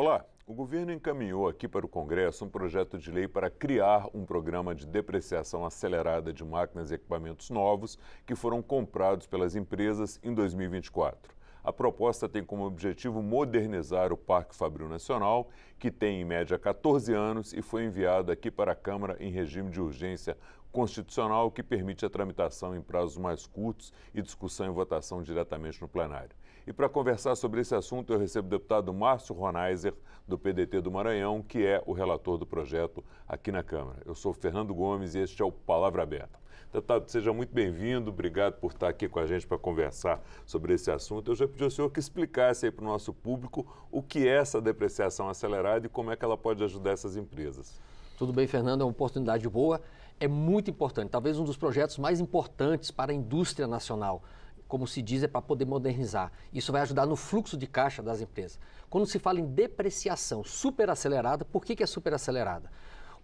Olá, o governo encaminhou aqui para o Congresso um projeto de lei para criar um programa de depreciação acelerada de máquinas e equipamentos novos que foram comprados pelas empresas em 2024. A proposta tem como objetivo modernizar o Parque Fabril Nacional, que tem em média 14 anos e foi enviado aqui para a Câmara em regime de urgência constitucional, que permite a tramitação em prazos mais curtos e discussão e votação diretamente no plenário. E para conversar sobre esse assunto, eu recebo o deputado Márcio Ronaiser, do PDT do Maranhão, que é o relator do projeto aqui na Câmara. Eu sou Fernando Gomes e este é o Palavra Aberta. Deputado, seja muito bem-vindo, obrigado por estar aqui com a gente para conversar sobre esse assunto. Eu já pedi ao senhor que explicasse aí para o nosso público o que é essa depreciação acelerada e como é que ela pode ajudar essas empresas. Tudo bem, Fernando, é uma oportunidade boa, é muito importante, talvez um dos projetos mais importantes para a indústria nacional como se diz, é para poder modernizar. Isso vai ajudar no fluxo de caixa das empresas. Quando se fala em depreciação superacelerada, por que, que é superacelerada?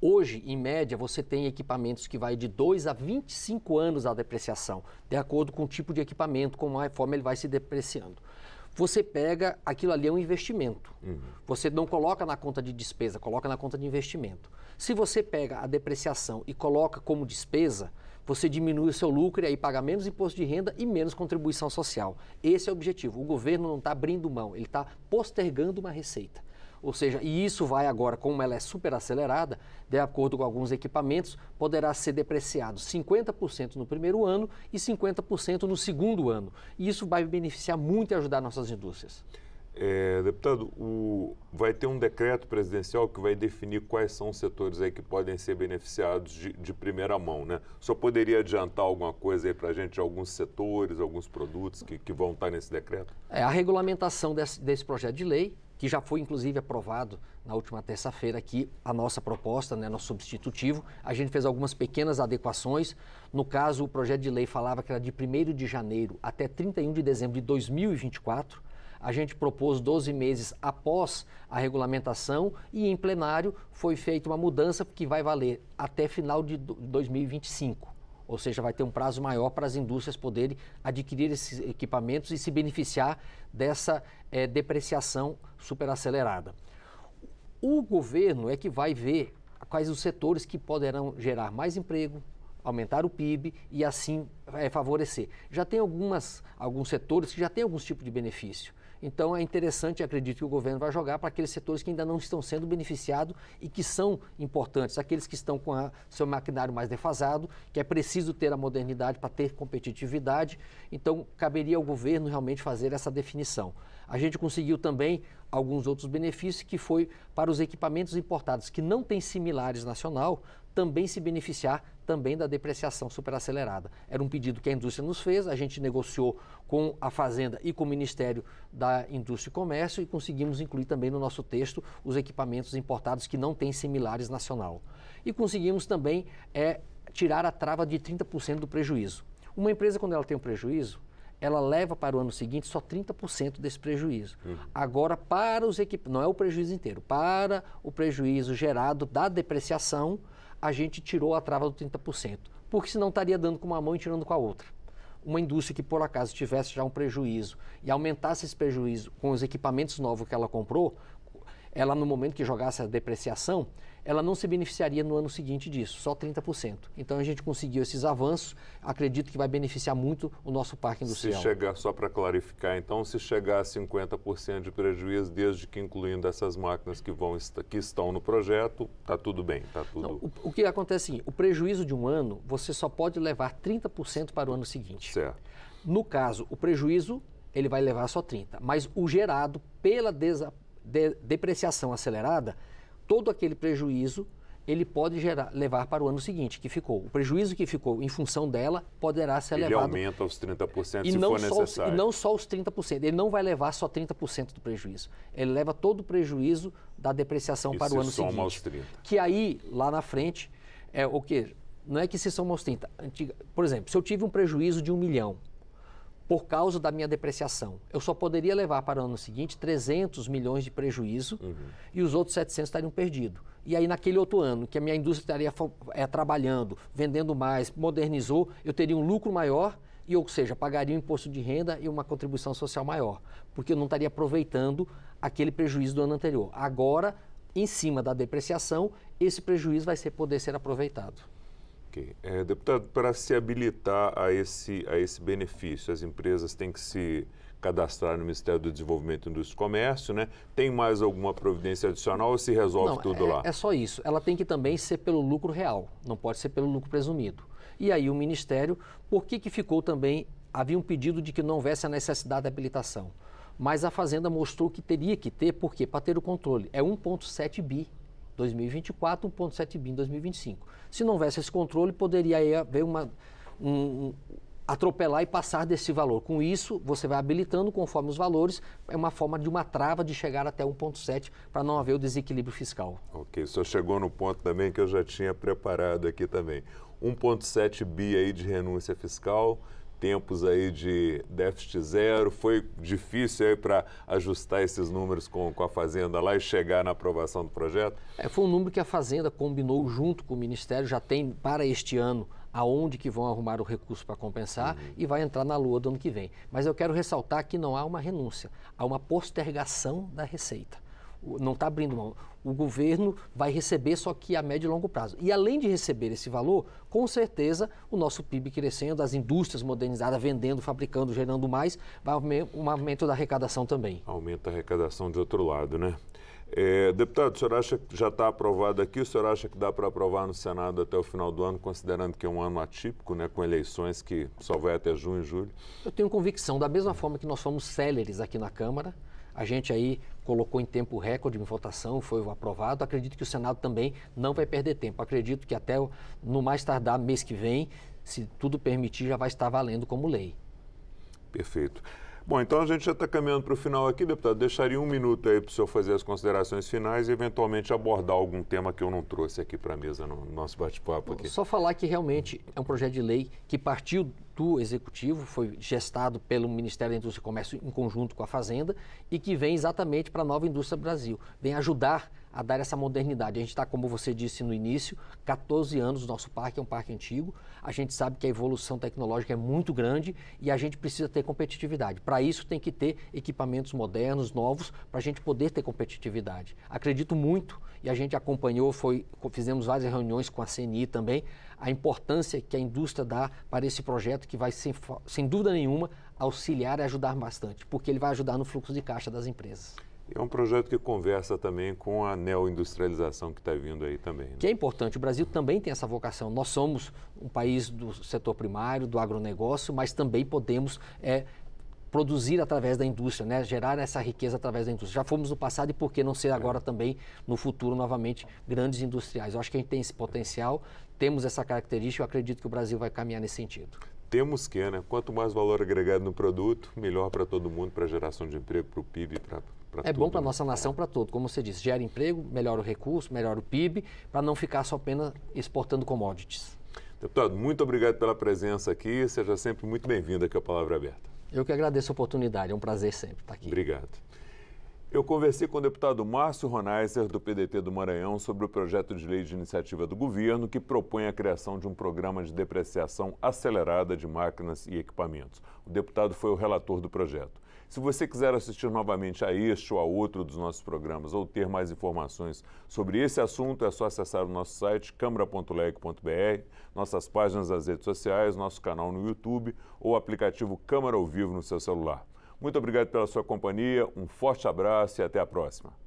Hoje, em média, você tem equipamentos que vai de 2 a 25 anos a depreciação, de acordo com o tipo de equipamento, com a reforma ele vai se depreciando. Você pega, aquilo ali é um investimento. Uhum. Você não coloca na conta de despesa, coloca na conta de investimento. Se você pega a depreciação e coloca como despesa, você diminui o seu lucro e aí paga menos imposto de renda e menos contribuição social. Esse é o objetivo. O governo não está abrindo mão, ele está postergando uma receita. Ou seja, e isso vai agora, como ela é super acelerada, de acordo com alguns equipamentos, poderá ser depreciado 50% no primeiro ano e 50% no segundo ano. E isso vai beneficiar muito e ajudar nossas indústrias. É, deputado, o, vai ter um decreto presidencial que vai definir quais são os setores aí que podem ser beneficiados de, de primeira mão, né? Só poderia adiantar alguma coisa aí para a gente, alguns setores, alguns produtos que, que, vão estar tá nesse decreto? É, a regulamentação desse, desse projeto de lei, que já foi inclusive aprovado na última terça-feira aqui, a nossa proposta, né, nosso substitutivo. A gente fez algumas pequenas adequações. No caso, o projeto de lei falava que era de 1 de janeiro até 31 de dezembro de 2024. A gente propôs 12 meses após a regulamentação e em plenário foi feita uma mudança que vai valer até final de 2025 ou seja, vai ter um prazo maior para as indústrias poderem adquirir esses equipamentos e se beneficiar dessa é, depreciação superacelerada. O governo é que vai ver quais os setores que poderão gerar mais emprego, aumentar o PIB e assim é, favorecer. Já tem algumas, alguns setores que já têm alguns tipos de benefício. Então é interessante, acredito que o governo vai jogar para aqueles setores que ainda não estão sendo beneficiados e que são importantes, aqueles que estão com a, seu maquinário mais defasado, que é preciso ter a modernidade para ter competitividade. Então caberia ao governo realmente fazer essa definição. A gente conseguiu também alguns outros benefícios que foi para os equipamentos importados que não têm similares nacional também se beneficiar também da depreciação superacelerada. Era um pedido que a indústria nos fez, a gente negociou com a Fazenda e com o Ministério da Indústria e Comércio e conseguimos incluir também no nosso texto os equipamentos importados que não têm similares nacional. E conseguimos também é, tirar a trava de 30% do prejuízo. Uma empresa, quando ela tem um prejuízo, ela leva para o ano seguinte só 30% desse prejuízo. Uhum. Agora, para os equipamentos, não é o prejuízo inteiro, para o prejuízo gerado da depreciação, a gente tirou a trava do 30%, porque senão estaria dando com uma mão e tirando com a outra. Uma indústria que por acaso tivesse já um prejuízo e aumentasse esse prejuízo com os equipamentos novos que ela comprou, ela no momento que jogasse a depreciação, ela não se beneficiaria no ano seguinte disso, só 30%. Então a gente conseguiu esses avanços, acredito que vai beneficiar muito o nosso parque industrial. Se chegar, só para clarificar, então, se chegar a 50% de prejuízo, desde que incluindo essas máquinas que, vão, que estão no projeto, está tudo bem, tá tudo... Não, o, o, que acontece é assim, o prejuízo de um ano, você só pode levar 30% para o ano seguinte. Certo. No caso, o prejuízo, ele vai levar só 30%, mas o gerado pela, desa, de, depreciação acelerada, todo aquele prejuízo ele pode gerar, levar para o ano seguinte, que ficou. O prejuízo que ficou em função dela poderá ser ele elevado. Ele aumenta os 30% e se não for só necessário. e não só os 30%. Ele não vai levar só 30% do prejuízo. Ele leva todo o prejuízo da depreciação e para o ano soma seguinte. Aos 30. Que aí, lá na frente, é o que Não é que se soma aos 30. Antiga, por exemplo, se eu tive um prejuízo de um milhão por causa da minha depreciação. Eu só poderia levar para o ano seguinte 300 milhões de prejuízo uhum. e os outros 700 estariam perdidos. E aí, naquele outro ano, que a minha indústria estaria é, trabalhando, vendendo mais, modernizou, eu teria um lucro maior e, ou seja, pagaria um imposto de renda e uma contribuição social maior, porque eu não estaria aproveitando aquele prejuízo do ano anterior. Agora, em cima da depreciação, esse prejuízo vai ser, poder ser aproveitado. Ok. É, deputado, para se habilitar a esse, a esse benefício, as empresas têm que se cadastrar no Ministério do Desenvolvimento, Indústria e Comércio, né? Tem mais alguma providência adicional ou se resolve não, tudo é, lá? É só isso. Ela tem que também ser pelo lucro real, não pode ser pelo lucro presumido. E aí o Ministério, por que, que ficou também. Havia um pedido de que não houvesse a necessidade de habilitação. Mas a Fazenda mostrou que teria que ter, por quê? Para ter o controle. É 1,7 bi 2024, 1,7 bi em 2025. Se não houvesse esse controle, poderia haver uma, um, um, atropelar e passar desse valor. Com isso, você vai habilitando conforme os valores, é uma forma de uma trava de chegar até 1,7 para não haver o desequilíbrio fiscal. Ok, o senhor chegou no ponto também que eu já tinha preparado aqui também. 1,7 bi aí de renúncia fiscal, tempos aí de déficit zero. Foi difícil aí para ajustar esses números com, com a Fazenda lá e chegar na aprovação do projeto? É, foi um número que a Fazenda combinou junto com o Ministério, já tem para este ano aonde que vão arrumar o recurso para compensar uhum. e vai entrar na lua do ano que vem. Mas eu quero ressaltar que não há uma renúncia, há uma postergação da receita. Não está abrindo mão o governo vai receber, só que a médio e longo prazo. E além de receber esse valor, com certeza o nosso PIB crescendo, as indústrias modernizadas, vendendo, fabricando, gerando mais, vai um aumento da arrecadação também. Aumenta a arrecadação de outro lado, né? É, deputado, o senhor acha que já está aprovado aqui? O senhor acha que dá para aprovar no Senado até o final do ano, considerando que é um ano atípico, né, com eleições que só vai até junho e julho? Eu tenho convicção, da mesma forma que nós fomos céleres aqui na Câmara, a gente aí colocou em tempo recorde em votação, foi aprovado. Acredito que o Senado também não vai perder tempo. Acredito que até no mais tardar mês que vem, se tudo permitir, já vai estar valendo como lei. Perfeito. Bom, então a gente já está caminhando para o final aqui, deputado. Deixaria um minuto aí para o senhor fazer as considerações finais e eventualmente abordar algum tema que eu não trouxe aqui para a mesa no nosso bate-papo aqui. Só falar que realmente é um projeto de lei que partiu do Executivo, foi gestado pelo Ministério da Indústria e Comércio em conjunto com a Fazenda e que vem exatamente para a Nova Indústria Brasil, vem ajudar a dar essa modernidade. A gente está, como você disse no início, 14 anos, nosso parque é um parque antigo, a gente sabe que a evolução tecnológica é muito grande e a gente precisa ter competitividade. Para isso tem que ter equipamentos modernos, novos, para a gente poder ter competitividade. Acredito muito e a gente acompanhou, foi, fizemos várias reuniões com a CNI também, a importância que a indústria dá para esse projeto que vai, sem, sem dúvida nenhuma, auxiliar e ajudar bastante, porque ele vai ajudar no fluxo de caixa das empresas. É um projeto que conversa também com a neoindustrialização que está vindo aí também. Né? Que é importante. O Brasil também tem essa vocação. Nós somos um país do setor primário, do agronegócio, mas também podemos é, produzir através da indústria, né? gerar essa riqueza através da indústria. Já fomos no passado e por que não ser é. agora também, no futuro, novamente, grandes industriais? Eu acho que a gente tem esse potencial, temos essa característica, eu acredito que o Brasil vai caminhar nesse sentido temos que, né? Quanto mais valor agregado no produto, melhor para todo mundo, para a geração de emprego, para o PIB, para é tudo, bom para a né? nossa nação, para todo. Como você disse, gera emprego, melhora o recurso, melhora o PIB, para não ficar só apenas exportando commodities. Deputado, muito obrigado pela presença aqui. Seja sempre muito bem-vindo aqui à Palavra Aberta. Eu que agradeço a oportunidade. É um prazer sempre estar aqui. Obrigado. Eu conversei com o deputado Márcio Ronaiser, do PDT do Maranhão, sobre o projeto de lei de iniciativa do governo que propõe a criação de um programa de depreciação acelerada de máquinas e equipamentos. O deputado foi o relator do projeto. Se você quiser assistir novamente a este ou a outro dos nossos programas ou ter mais informações sobre esse assunto, é só acessar o nosso site câmara.leg.br, nossas páginas nas redes sociais, nosso canal no YouTube ou o aplicativo Câmara ao Vivo no seu celular. Muito obrigado pela sua companhia, um forte abraço e até a próxima.